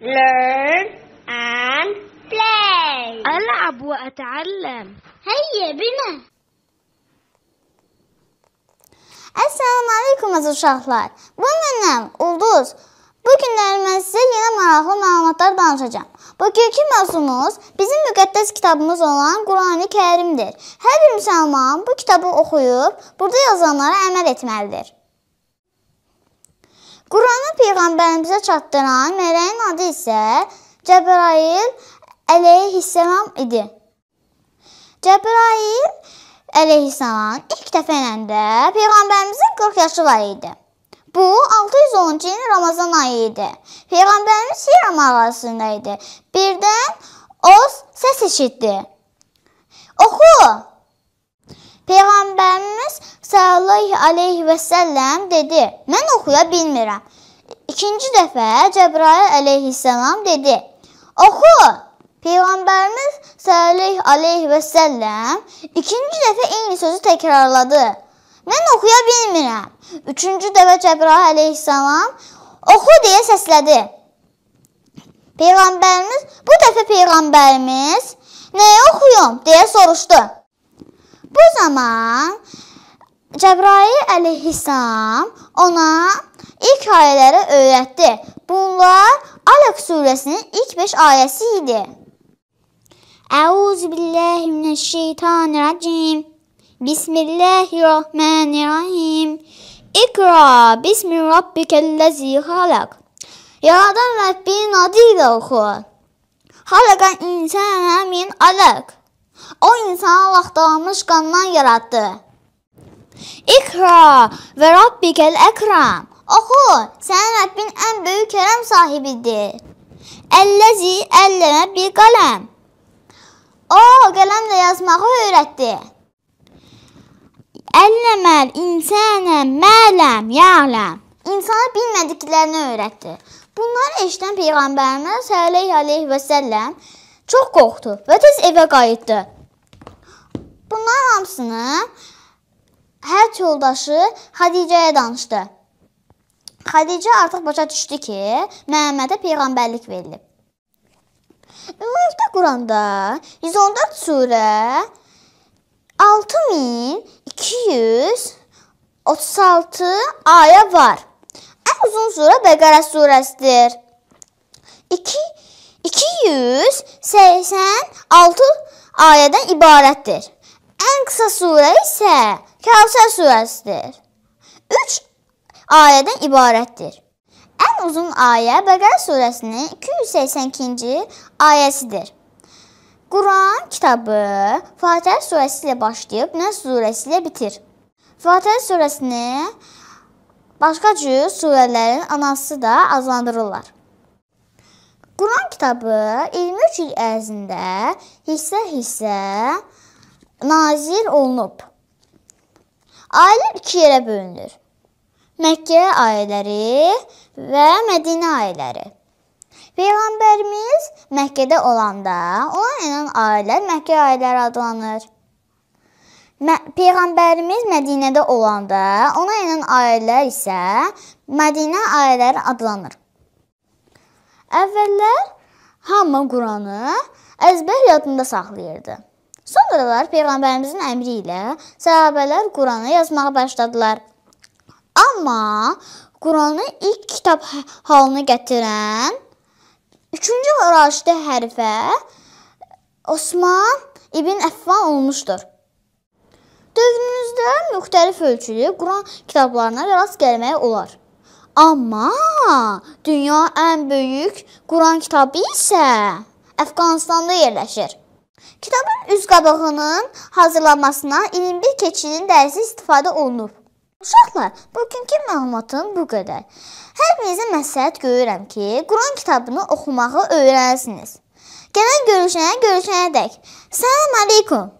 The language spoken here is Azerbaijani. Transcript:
learn and play ألعب وأتعلم هيا بنا Əssəlamu aleykum əziz uşaqlar. Bu mənəm Ulduz. Bu günlərimə sizə yenə maraqlı məlumatlar danışacağım. Bugünkü mövzumuz bizim müqəddəs kitabımız olan Qurani Kərimdir. Hər bir müsəlman bu kitabı oxuyub burada yazılanlara əməl etməlidir. Quranı peyğəmbərimizə çatdıran mələyin adı isə Cəbrail əleyhissalam idi. Cəbrail əleyhissalam ilk dəfə eləndə peyğəmbərimizin 40 yaşı var idi. Bu 610-cu ilin Ramazan ayı idi. Peyğəmbərimiz Hira mağarasında idi. Birdən Oz səs eşitdi. Oxu! sallallahu aleyhi və səlləm dedi: "Mən oxuya bilmirəm." İkinci dəfə Cəbrail əleyhissalam dedi: "Oxu!" Peyğəmbərimiz sallallahu aleyhi və səlləm ikinci dəfə eyni sözü təkrarladı. "Mən oxuya bilmirəm." Üçüncü dəfə Cəbrail əleyhissalam "Oxu!" deyə səslədi. Peyğəmbərimiz bu dəfə peyğəmbərimiz "Nəyə oxuyum?" deyə soruşdu. Bu zaman Cəbrail əleyhissalam ona ilk ayələri öyrətdi. Bunlar Alaq surəsinin ilk 5 ayəsi idi. Əuzu billahi minəşşeytanirracim. Bismillahirrahmanirrahim. İqra bismi rabbikellezi xalaq. Yaradan Rəbbin adı ilə oxu. Xalaqan insana min alaq. O insanı Allahdanmış qandan yaratdı. İqra və Rabbikəl əkram. Oxu, sənin Rəbbin ən böyük kərəm sahibidir. Əlləzi əlləmə bir qələm. O, qələmlə yazmağı öyrətdi. Əlləməl insənə mələm yələm. İnsana bilmədiklərini öyrətdi. Bunları eşidən peyğəmbərimiz sallallahu alayhi və səlləm çox qorxdu və tez evə qayıtdı. Bunların hamısını həcc yoldaşı Xadicəyə danışdı. Xadicə artıq başa düşdü ki, Məhəmmədə peyğəmbərlik verilib. Ümumilikdə Quranda 114 surə 6236 ayə var. Ən uzun surə Bəqərə surəsidir. 2 286 ayədən ibarətdir. Ən qısa surə isə Kavsər surəsidir. 3 ayədən ibarətdir. Ən uzun ayə Bəqərə surəsinin 282-ci ayəsidir. Quran kitabı Fatihə surəsi ilə başlayıb Nəs surəsi ilə bitir. Fatihə surəsini başqa cür surələrin anası da adlandırırlar. Quran kitabı 23 il ərzində hissə-hissə nazil olunub. Ailə iki yerə bölünür. Məkkə ailələri və Mədinə ailələri. Peyğəmbərimiz Məkkədə olanda ona inən ailə Məkkə ailələri adlanır. Mə Peyğəmbərimiz Mədinədə olanda ona inən ailələr isə Mədinə ailələri adlanır. Əvvəllər hamı Qur'anı əzbər yadında saxlayırdı. Sonralar Peyğəmbərimizin əmri ilə sahabələr Quranı yazmağa başladılar. Amma Quranı ilk kitab halına gətirən 3-cü Raşidi hərfə Osman ibn Əffan olmuşdur. Dövrümüzdə müxtəlif ölçülü Quran kitablarına rast gəlmək olar. Amma dünya ən böyük Quran kitabı isə Əfqanistanda yerləşir. Kitabın üz qabığının hazırlanmasına 21 keçinin dərsi istifadə olunub. Uşaqlar, bugünkü məlumatım bu qədər. Hər birinizə məsləhət görürəm ki, Quran kitabını oxumağı öyrənsiniz. Gələn görüşənə görüşənə dək. Salam aleykum.